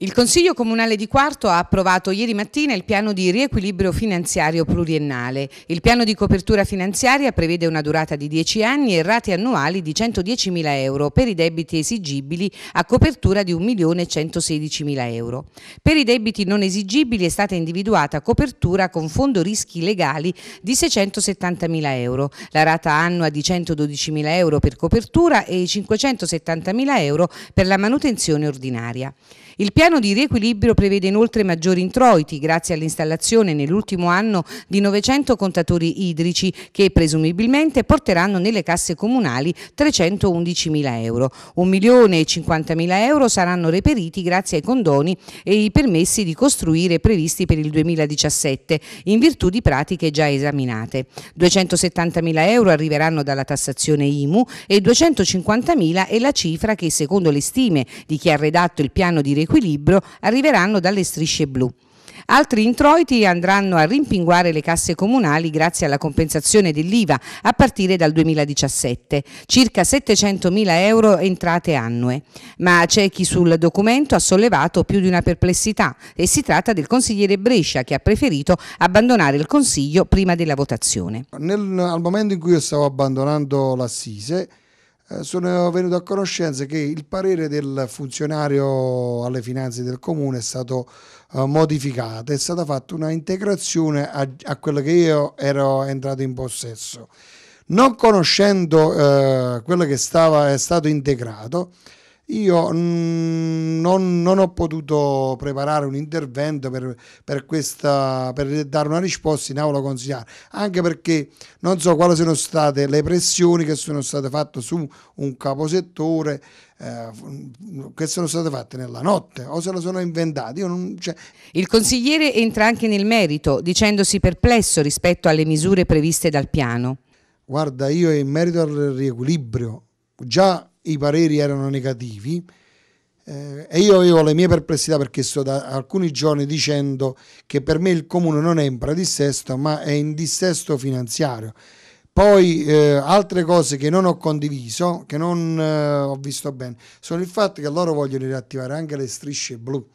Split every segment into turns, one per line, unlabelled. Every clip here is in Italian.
Il Consiglio Comunale di Quarto ha approvato ieri mattina il piano di riequilibrio finanziario pluriennale. Il piano di copertura finanziaria prevede una durata di 10 anni e rate annuali di 110.000 euro per i debiti esigibili a copertura di 1.116.000 euro. Per i debiti non esigibili è stata individuata copertura con fondo rischi legali di 670.000 euro, la rata annua di 112.000 euro per copertura e i 570.000 euro per la manutenzione ordinaria. Il piano piano di riequilibrio prevede inoltre maggiori introiti grazie all'installazione nell'ultimo anno di 900 contatori idrici che presumibilmente porteranno nelle casse comunali 311.000 euro. 1.050.000 euro saranno reperiti grazie ai condoni e i permessi di costruire previsti per il 2017 in virtù di pratiche già esaminate. 270.000 euro arriveranno dalla tassazione IMU e 250.000 è la cifra che secondo le stime di chi ha redatto il piano di riequilibrio libro arriveranno dalle strisce blu. Altri introiti andranno a rimpinguare le casse comunali grazie alla compensazione dell'IVA a partire dal 2017, circa 700.000 euro entrate annue. Ma c'è chi sul documento ha sollevato più di una perplessità e si tratta del consigliere Brescia che ha preferito abbandonare il Consiglio prima della votazione.
Nel, al momento in cui io stavo abbandonando l'assise, eh, sono venuto a conoscenza che il parere del funzionario alle finanze del comune è stato uh, modificato, è stata fatta una integrazione a, a quello che io ero entrato in possesso. Non conoscendo uh, quello che stava, è stato integrato, io mm, non, non, ho potuto preparare un intervento per, per, questa, per dare una risposta in aula consigliare, anche perché non so quali sono state le pressioni che sono state fatte su un caposettore, eh, che sono state fatte nella
notte o se lo sono inventate. Non... Cioè... Il consigliere entra anche nel merito dicendosi perplesso rispetto alle misure previste dal piano. Guarda, io in merito al
riequilibrio, già i pareri erano negativi eh, e io avevo le mie perplessità perché sto da alcuni giorni dicendo che per me il comune non è in predissesto ma è in dissesto finanziario. Poi eh, altre cose che non ho condiviso, che non eh, ho visto bene, sono il fatto che loro vogliono riattivare anche le strisce blu.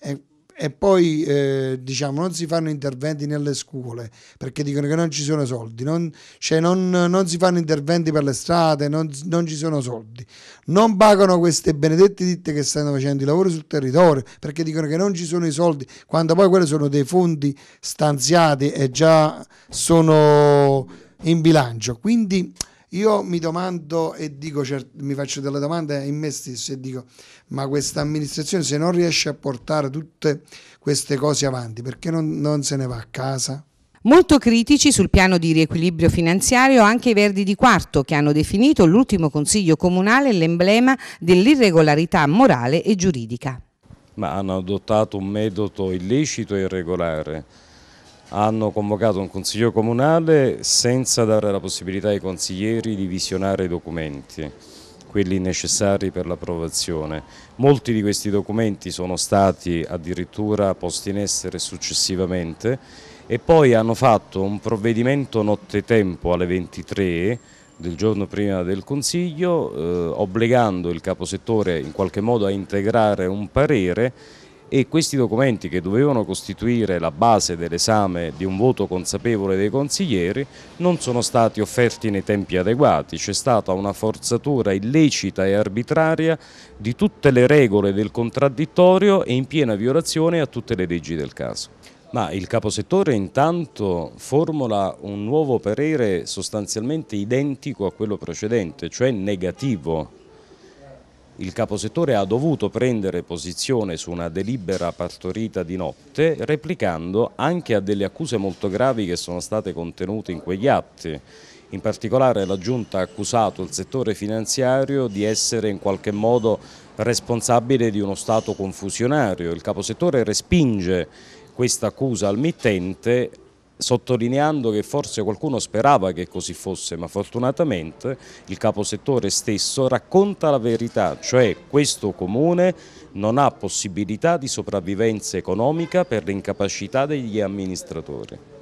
E e poi eh, diciamo non si fanno interventi nelle scuole perché dicono che non ci sono soldi, non, cioè non, non si fanno interventi per le strade, non, non, ci sono soldi, non pagano queste benedette ditte che stanno facendo i lavori sul territorio perché dicono che non ci sono i soldi, quando poi quelli sono dei fondi stanziati e già sono in bilancio. Quindi io mi domando e dico, mi faccio delle domande in me stesso e dico, ma questa amministrazione se non riesce a portare tutte queste cose avanti, perché non, non se ne va a
casa? Molto critici sul piano di riequilibrio finanziario anche i Verdi di Quarto che hanno definito l'ultimo Consiglio Comunale l'emblema dell'irregolarità morale e giuridica.
Ma hanno adottato un metodo illecito e irregolare hanno convocato un consiglio comunale senza dare la possibilità ai consiglieri di visionare i documenti, quelli necessari per l'approvazione. Molti di questi documenti sono stati addirittura posti in essere successivamente e poi hanno fatto un provvedimento nottetempo alle 23 del giorno prima del Consiglio, eh, obbligando il caposettore in qualche modo a integrare un parere e questi documenti che dovevano costituire la base dell'esame di un voto consapevole dei consiglieri non sono stati offerti nei tempi adeguati, c'è stata una forzatura illecita e arbitraria di tutte le regole del contraddittorio e in piena violazione a tutte le leggi del caso. Ma il caposettore intanto formula un nuovo parere sostanzialmente identico a quello precedente, cioè negativo il caposettore ha dovuto prendere posizione su una delibera partorita di notte, replicando anche a delle accuse molto gravi che sono state contenute in quegli atti. In particolare la Giunta ha accusato il settore finanziario di essere in qualche modo responsabile di uno stato confusionario. Il caposettore respinge questa accusa al mittente sottolineando che forse qualcuno sperava che così fosse, ma fortunatamente il caposettore stesso racconta la verità, cioè questo comune non ha possibilità di sopravvivenza economica per l'incapacità degli amministratori.